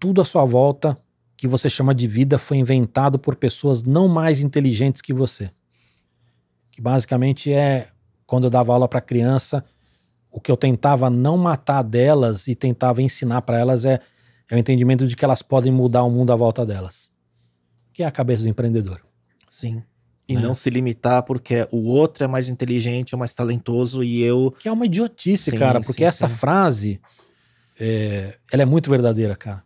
tudo à sua volta que você chama de vida foi inventado por pessoas não mais inteligentes que você. Que basicamente é quando eu dava aula para criança, o que eu tentava não matar delas e tentava ensinar para elas é, é o entendimento de que elas podem mudar o mundo à volta delas. Que é a cabeça do empreendedor. Sim. E né? não se limitar porque o outro é mais inteligente, é mais talentoso e eu. Que é uma idiotice, sim, cara, porque sim, essa sim. frase é, ela é muito verdadeira, cara.